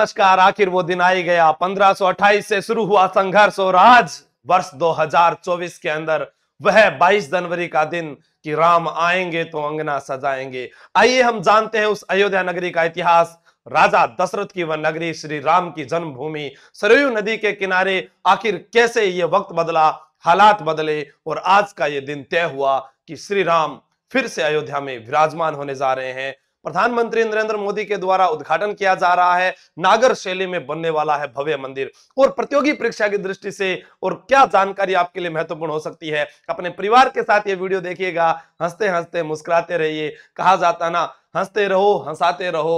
नमस्कार आखिर वो दिन आई गया 1528 से शुरू हुआ संघर्ष और आज वर्ष 2024 के अंदर वह 22 जनवरी का दिन कि राम आएंगे तो अंगना सजाएंगे आइए हम जानते हैं उस अयोध्या नगरी का इतिहास राजा दशरथ की वह नगरी श्री राम की जन्मभूमि सरयू नदी के किनारे आखिर कैसे ये वक्त बदला हालात बदले और आज का ये दिन तय हुआ कि श्री राम फिर से अयोध्या में विराजमान होने जा रहे हैं प्रधानमंत्री नरेंद्र मोदी के द्वारा उद्घाटन किया जा रहा है नागर शैली में बनने वाला है भव्य मंदिर और प्रतियोगी परीक्षा की दृष्टि से और क्या जानकारी आपके लिए महत्वपूर्ण हो सकती है अपने परिवार के साथ ये वीडियो देखिएगा हंसते हंसते मुस्कुराते रहिए कहा जाता ना हंसते रहो हंसाते रहो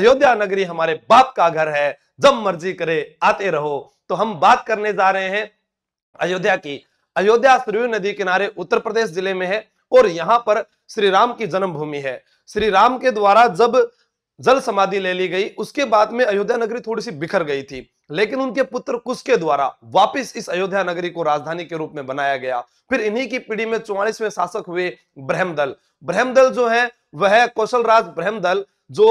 अयोध्या नगरी हमारे बाप का घर है जब मर्जी करे आते रहो तो हम बात करने जा रहे हैं अयोध्या की अयोध्या सरयू नदी किनारे उत्तर प्रदेश जिले में है और यहाँ पर श्री राम की जन्मभूमि है श्री राम के द्वारा जब जल समाधि ले ली गई उसके बाद में अयोध्या नगरी थोड़ी सी बिखर गई थी लेकिन उनके पुत्र कुश के द्वारा वापस इस अयोध्या नगरी को राजधानी के रूप में बनाया गया फिर इन्हीं की पीढ़ी में चौवालीसवें शासक हुए ब्रह्मदल ब्रह्मदल जो है वह कौशल राज ब्रह्मदल जो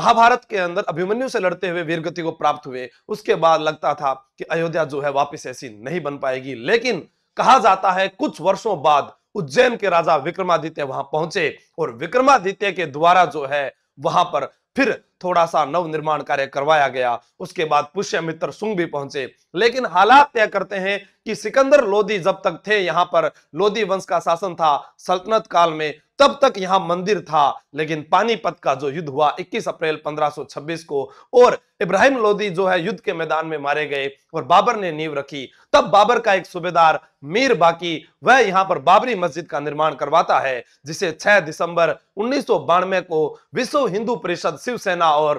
महाभारत के अंदर अभिमन्यु से लड़ते हुए वीरगति को प्राप्त हुए उसके बाद लगता था कि अयोध्या जो है वापस ऐसी नहीं बन पाएगी लेकिन कहा जाता है कुछ वर्षों बाद उज्जैन के राजा विक्रमादित्य वहां पहुंचे और विक्रमादित्य के द्वारा जो है वहां पर फिर थोड़ा सा नवनिर्माण कार्य करवाया गया उसके बाद पुष्यमित्र सुंग भी पहुंचे लेकिन हालात तय करते हैं कि सिकंदर लोदी जब तक थे यहां पर लोदी वंश का शासन था सल्तनत काल में तब तक यहां मंदिर था लेकिन पानीपत का जो युद्ध हुआ 21 अप्रैल 1526 को और इब्राहिम लोधी जो है युद्ध के मैदान में मारे गए और बाबर ने नींव रखी तब बाबर का एक सूबेदार मीर बाकी वह यहां पर बाबरी मस्जिद का निर्माण करवाता है जिसे 6 दिसंबर उन्नीस को विश्व हिंदू परिषद शिवसेना और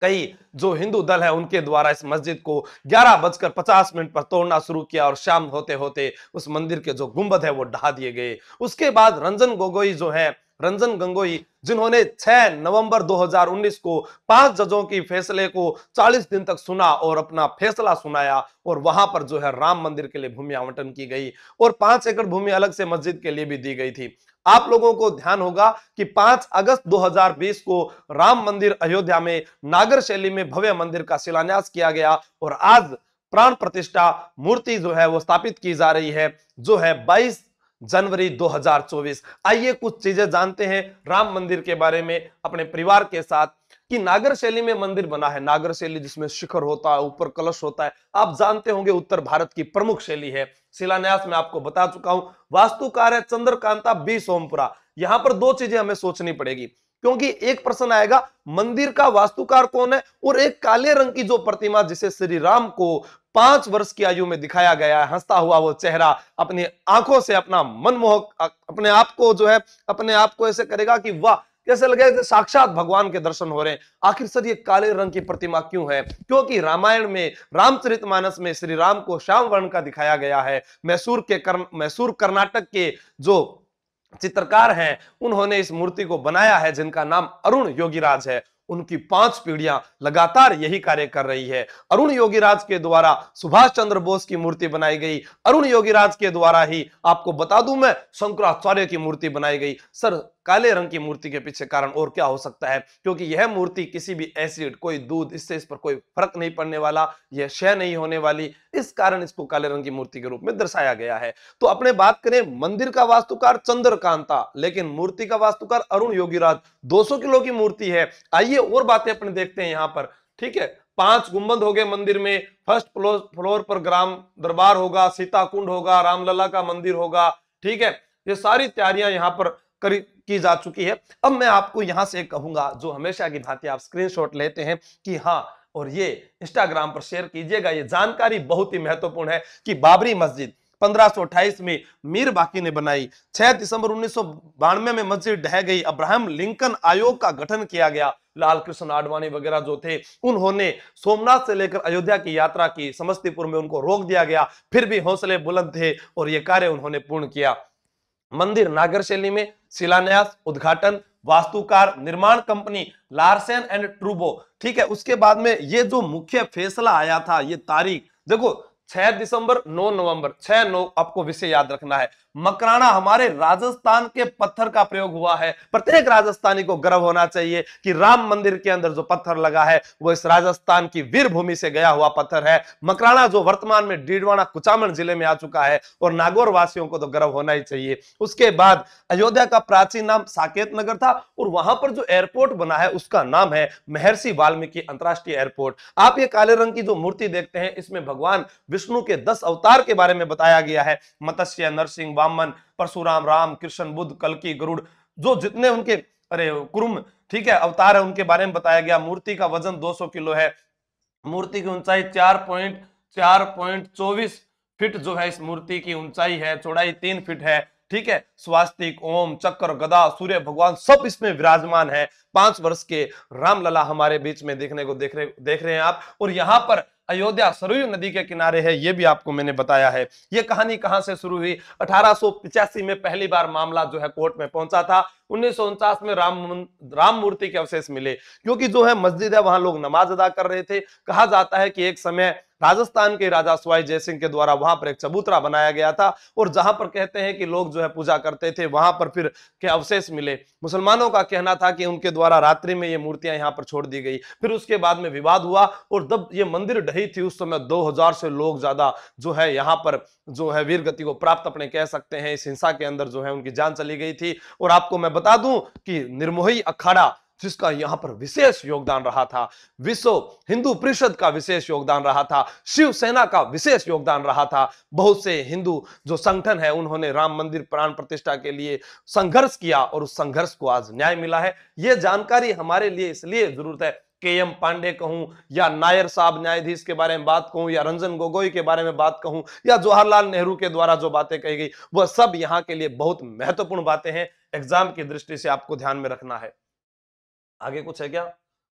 कई जो हिंदू दल है उनके द्वारा इस मस्जिद को ग्यारह बजकर पचास मिनट पर तोड़ना शुरू किया और शाम होते होते उस मंदिर के जो गुंबद है वो ढहा दिए गए उसके बाद रंजन गोगोई जो है रंजन गंगोई जिन्होंने 6 नवंबर 2019 को पांच जजों की फैसले को 40 दिन तक सुना और अपना फैसला सुनाया और वहां पर जो है राम मंदिर के लिए भूमि आवंटन की गई और पांच एकड़ भूमि अलग से मस्जिद के लिए भी दी गई थी आप लोगों को ध्यान होगा कि 5 अगस्त 2020 को राम मंदिर अयोध्या में नागर शैली में भव्य मंदिर का शिलान्यास किया गया और आज प्राण प्रतिष्ठा मूर्ति जो है वो स्थापित की जा रही है जो है 22 जनवरी 2024 आइए कुछ चीजें जानते हैं राम मंदिर के बारे में अपने परिवार के साथ कि नागर शैली में मंदिर बना है नागर शैली जिसमें शिखर होता है ऊपर कलश होता है आप जानते होंगे उत्तर भारत की प्रमुख शैली है शिलान्यास में आपको बता चुका हूं वास्तुकार है चंद्रकांता बी सोमपुरा यहां पर दो चीजें हमें सोचनी पड़ेगी क्योंकि एक प्रश्न आएगा मंदिर का वास्तुकार कौन है और एक काले रंग की जो प्रतिमा जिसे श्री राम को पांच वर्ष की आयु में दिखाया गया है हंसता हुआ वो चेहरा अपनी आंखों से अपना मनमोहक अपने आप को जो है अपने आप को ऐसे करेगा कि वाह कैसे लगे साक्षात भगवान के दर्शन हो रहे हैं आखिर सर ये काले रंग की प्रतिमा क्यों है क्योंकि रामायण में रामचरितमानस में श्री राम को श्याम वर्ण का दिखाया गया है मैसूर के कर, मैसूर कर्नाटक के जो चित्रकार हैं उन्होंने इस मूर्ति को बनाया है जिनका नाम अरुण योगीराज है उनकी पांच पीढ़ियां लगातार यही कार्य कर रही है अरुण योगीराज के द्वारा सुभाष चंद्र बोस की मूर्ति बनाई गई अरुण योगीराज के द्वारा ही आपको बता दूं मैं शंकराचार्य की मूर्ति बनाई गई सर काले रंग की मूर्ति के पीछे कारण और क्या हो सकता है क्योंकि यह मूर्ति किसी भी एसिड कोई दूध इससे इस पर कोई फर्क नहीं पड़ने वाला यह क्षय नहीं होने वाली इस कारण इसको काले रंग की मूर्ति के रूप में दर्शाया गया है तो अपने बात करें मंदिर का वास्तुकार चंद्रकांता लेकिन मूर्ति का वास्तुकार अरुण योगीराज 200 किलो की मूर्ति है आइए और बातें अपने देखते हैं यहाँ पर ठीक है पांच गुंबद हो गए मंदिर में फर्स्ट फ्लोर फ्लोर पर ग्राम दरबार होगा सीता कुंड होगा रामलला का मंदिर होगा ठीक है ये सारी तैयारियां यहाँ पर करी की जा चुकी है अब मैं आपको यहां से कहूंगा जो हमेशा की भांति आप स्क्रीनशॉट लेते हैं कि हाँ और ये इंस्टाग्राम पर शेयर कीजिएगा ये जानकारी बहुत ही महत्वपूर्ण है कि बाबरी मस्जिद 1528 में मीर बाकी ने बनाई 6 दिसंबर उन्नीस में मस्जिद ढह गई अब्राहम लिंकन आयोग का गठन किया गया लाल कृष्ण आडवाणी वगैरह जो थे उन्होंने सोमनाथ से लेकर अयोध्या की यात्रा की समस्तीपुर में उनको रोक दिया गया फिर भी हौसले बुलंद थे और ये कार्य उन्होंने पूर्ण किया मंदिर नागर शैली में शिलान्यास उद्घाटन वास्तुकार निर्माण कंपनी लार्सन एंड ट्रूबो ठीक है उसके बाद में ये जो मुख्य फैसला आया था ये तारीख देखो छह दिसंबर नौ नवंबर छह नौ आपको विषय याद रखना है मकराना हमारे राजस्थान के पत्थर का प्रयोग हुआ है प्रत्येक राजस्थानी को गर्व होना चाहिए कि राम मंदिर के अंदर जो पत्थर लगा है वो इस राजस्थान की वीर भूमि से गया हुआ पत्थर है मकराना जो वर्तमान में डीडवाना कुचामन जिले में आ चुका है और नागौर वासियों को तो गर्व होना ही चाहिए उसके बाद अयोध्या का प्राचीन नाम साकेत नगर था और वहां पर जो एयरपोर्ट बना है उसका नाम है महर्षि वाल्मीकि अंतरराष्ट्रीय एयरपोर्ट आप ये काले रंग की जो मूर्ति देखते हैं इसमें भगवान विष्णु के दस अवतार के बारे में बताया गया है मत्स्य नरसिंह वामन परशुराम राम कृष्ण बुद्ध कलकी गरुड़ जो जितने उनके अरे कुरुम ठीक है अवतार है उनके बारे में बताया गया मूर्ति का वजन 200 किलो है मूर्ति की ऊंचाई चार पॉइंट चार पॉइंट चौबीस फिट जो है इस मूर्ति की ऊंचाई है चौड़ाई तीन फिट है ठीक है स्वास्तिक ओम चक्र गदा सूर्य भगवान सब इसमें विराजमान है पांच वर्ष के रामलला हमारे बीच में देखने को देख रहे देख रहे हैं आप और यहां पर अयोध्या सरयू नदी के किनारे है ये भी आपको मैंने बताया है ये कहानी कहां से शुरू हुई अठारह में पहली बार मामला जो है कोर्ट में पहुंचा था उन्नीस में राम राम मूर्ति के अवशेष मिले क्योंकि जो है मस्जिद है वहां लोग नमाज अदा कर रहे थे कहा जाता है कि एक समय राजस्थान के राजा सवाई जयसिंह के द्वारा वहां पर एक चबूतरा बनाया गया था और जहां पर कहते हैं कि लोग जो है पूजा करते थे वहां पर फिर के अवशेष मिले मुसलमानों का कहना था कि उनके द्वारा रात्रि में ये मूर्तियां यहाँ पर छोड़ दी गई फिर उसके बाद में विवाद हुआ और जब ये मंदिर ढही थी उस समय दो से लोग ज्यादा जो है यहाँ पर जो है वीर गति को प्राप्त अपने कह सकते हैं इस हिंसा के अंदर जो है उनकी जान चली गई थी और आपको मैं बता दूं कि निर्मोही अखाड़ा जिसका यहां पर विशेष योगदान रहा था विश्व हिंदू परिषद का विशेष योगदान रहा था शिवसेना का विशेष योगदान रहा था बहुत से हिंदू जो संगठन है उन्होंने राम मंदिर प्राण प्रतिष्ठा के लिए संघर्ष किया और उस संघर्ष को आज न्याय मिला है यह जानकारी हमारे लिए इसलिए जरूरत है के एम पांडे कहूं या नायर साहब न्यायाधीश के बारे में बात कहूं या रंजन गोगोई के बारे में बात कहूं या जवाहरलाल नेहरू के द्वारा जो बातें कही गई वह सब यहाँ के लिए बहुत महत्वपूर्ण बातें हैं एग्जाम की दृष्टि से आपको ध्यान में रखना है आगे कुछ है क्या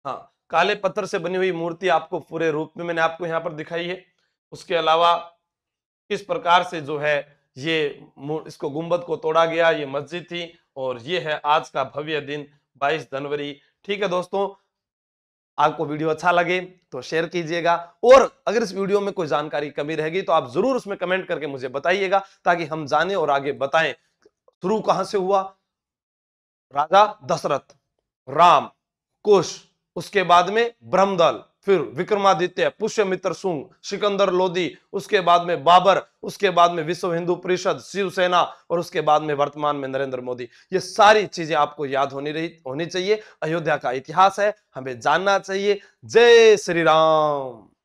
हाँ काले पत्थर से बनी हुई मूर्ति आपको पूरे रूप में मैंने आपको यहाँ पर दिखाई है उसके अलावा किस प्रकार से जो है ये इसको गुम्बद को तोड़ा गया ये मस्जिद थी और ये है आज का भव्य दिन 22 जनवरी ठीक है दोस्तों आपको वीडियो अच्छा लगे तो शेयर कीजिएगा और अगर इस वीडियो में कोई जानकारी कमी रहेगी तो आप जरूर उसमें कमेंट करके मुझे बताइएगा ताकि हम जाने और आगे बताएं शुरू कहां से हुआ राजा दशरथ राम कुश उसके बाद में ब्रह्मदल फिर विक्रमादित्य पुष्यमित्र सुंग सिकंदर लोदी उसके बाद में बाबर उसके बाद में विश्व हिंदू परिषद शिवसेना और उसके बाद में वर्तमान में नरेंद्र मोदी ये सारी चीजें आपको याद होनी रही होनी चाहिए अयोध्या का इतिहास है हमें जानना चाहिए जय श्री राम